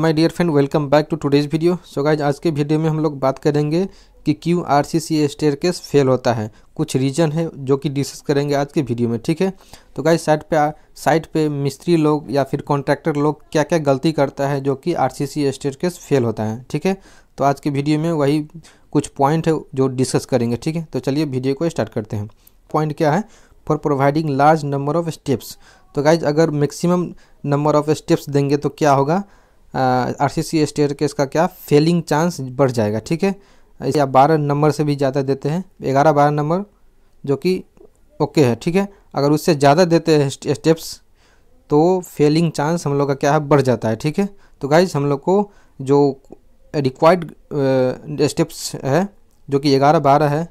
my dear friend welcome back to today's video so guys आज के video में हम लोग बात करेंगे कि क्यों R C C case fail होता है कुछ रीज़न है जो कि डिस्कस करेंगे आज के वीडियो में ठीक है तो गाइज साइट पे साइट पे मिस्त्री लोग या फिर कॉन्ट्रैक्टर लोग क्या क्या गलती करता है जो कि R C C case fail होता है ठीक है तो आज के वीडियो में वही कुछ पॉइंट है जो डिस्कस करेंगे ठीक है तो चलिए वीडियो को स्टार्ट करते हैं पॉइंट क्या है for providing large number of steps तो गाइज अगर मैक्सिमम नंबर ऑफ स्टेप्स देंगे तो क्या होगा R C C staircase का क्या फेलिंग चांस बढ़ जाएगा ठीक है ऐसे आप बारह नंबर से भी ज़्यादा देते हैं ग्यारह बारह नंबर जो कि ओके है ठीक है अगर उससे ज़्यादा देते हैं स्टेप्स तो फेलिंग चांस हम लोग का क्या है बढ़ जाता है ठीक है तो गाइज हम लोग को जो रिक्वायर्ड स्टेप्स है जो कि ग्यारह बारह है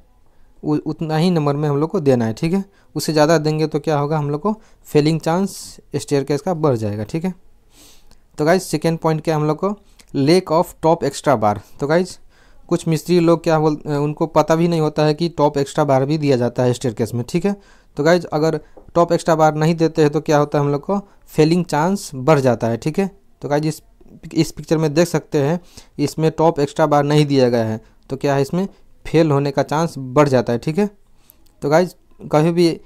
उतना ही नंबर में हम लोग को देना है ठीक है उससे ज़्यादा देंगे तो क्या होगा हम लोग को फेलिंग चांस स्टेयर केस का बढ़ जाएगा ठीक है तो गाइज सेकेंड पॉइंट क्या हम लोग को lack of top extra bar तो गाइज कुछ मिस्त्री लोग क्या बोल उनको पता भी नहीं होता है कि टॉप एक्स्ट्रा बार भी दिया जाता है स्टेयर केस में ठीक है तो गाइज अगर टॉप एक्स्ट्रा बार नहीं देते हैं तो क्या होता है हम लोग को फेलिंग चांस बढ़ जाता है ठीक है तो गाइज इस इस पिक्चर में देख सकते हैं इसमें टॉप एक्स्ट्रा बार नहीं दिया गया है तो क्या है इसमें फेल होने का चांस बढ़ जाता है ठीक है तो गाइज कभी भी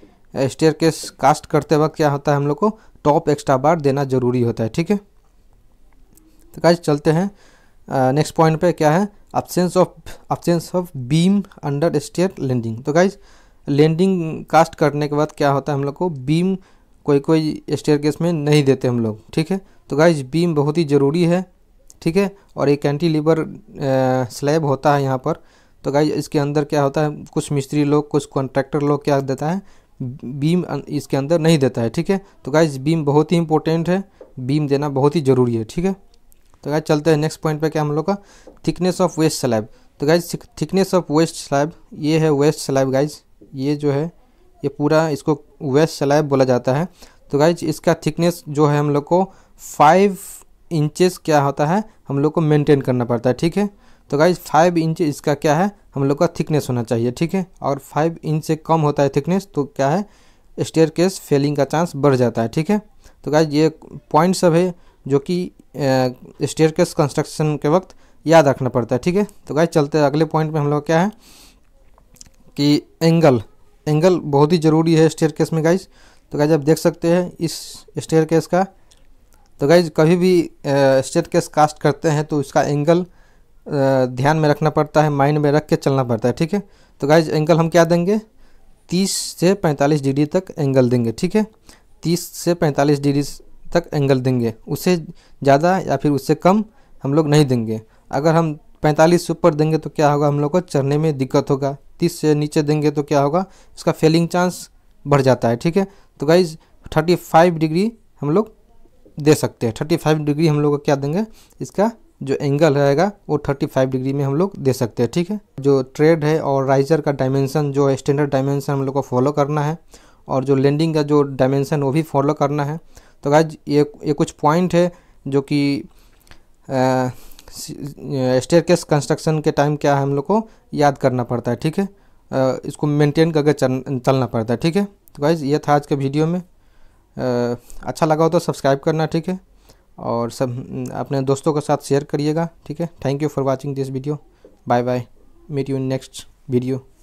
स्टेयर केस कास्ट करते वक्त क्या होता है हम लोग को टॉप एक्स्ट्रा बार देना ज़रूरी होता है ठीक है तो गाइज चलते हैं नेक्स्ट पॉइंट पे क्या है absence of absence of beam under stair landing तो गाइज लैंडिंग कास्ट करने के बाद क्या होता है हम लोग को बीम कोई कोई स्टेयर केस में नहीं देते हम लोग ठीक है तो गाइज बीम बहुत ही ज़रूरी है ठीक है और एक कैंटीलीवर स्लैब होता है यहाँ पर तो गाइज इसके अंदर क्या होता है कुछ मिस्त्री लोग कुछ कॉन्ट्रैक्टर लोग क्या देता है बीम अं, इसके अंदर नहीं देता है ठीक है तो गाइज बीम बहुत ही इंपॉर्टेंट है बीम देना बहुत ही ज़रूरी है ठीक है तो गाइज चलते हैं नेक्स्ट पॉइंट पे क्या हम लोग का थिकनेस ऑफ वेस्ट स्लैब तो guys thickness of waist slab ये है वेस्ट स्लैब गाइज ये जो है ये पूरा इसको वेस्ट स्लैब बोला जाता है तो गाइज इसका थिकनेस जो है हम लोग को फाइव इंचेस क्या होता है हम लोग को मेनटेन करना पड़ता है ठीक है तो गाइज फाइव इंच इसका क्या है हम लोग का थिकनेस होना चाहिए ठीक है और फाइव इंच से कम होता है थिकनेस तो क्या है स्टेयर केस फेलिंग का चांस बढ़ जाता है ठीक है तो गाइज ये पॉइंट सब है जो कि स्टेयर केस कंस्ट्रक्शन के वक्त याद रखना पड़ता है ठीक है तो गाइज चलते अगले पॉइंट में हम लोग क्या है कि एंगल एंगल बहुत ही ज़रूरी है स्टेयर केस में गाइज तो गाइज आप देख सकते हैं इस स्टेयर केस का तो गाइज कभी भी स्टेयर केस कास्ट करते हैं तो इसका एंगल ध्यान में रखना पड़ता है माइंड में रख के चलना पड़ता है ठीक है तो गाइज एंगल हम क्या देंगे तीस से पैंतालीस डिग्री तक एंगल देंगे ठीक है तीस से पैंतालीस डिग्री तक एंगल देंगे उससे ज़्यादा या फिर उससे कम हम लोग नहीं देंगे अगर हम 45 से ऊपर देंगे तो क्या होगा हम लोग को चढ़ने में दिक्कत होगा 30 से नीचे देंगे तो क्या होगा इसका फेलिंग चांस बढ़ जाता है ठीक है तो गाइज 35 डिग्री हम लोग दे सकते हैं 35 डिग्री हम लोग को क्या देंगे इसका जो एंगल रहेगा वो 35 डिग्री में हम लोग दे सकते हैं ठीक है जो ट्रेड है और राइजर का डायमेंशन जो स्टैंडर्ड डायमेंशन हम लोग को फॉलो करना है और जो लैंडिंग का जो डायमेंशन वो भी फॉलो करना है तो गाइज ये ये कुछ पॉइंट है जो कि स्टेयर केस कंस्ट्रक्शन के टाइम क्या है हम लोग को याद करना पड़ता है ठीक है आ, इसको मेंटेन करके चल, चलना पड़ता है ठीक है तो गाइज ये था आज के वीडियो में आ, अच्छा लगा हो तो सब्सक्राइब करना ठीक है और सब अपने दोस्तों के साथ शेयर करिएगा ठीक है thank you for watching this video bye bye meet you next video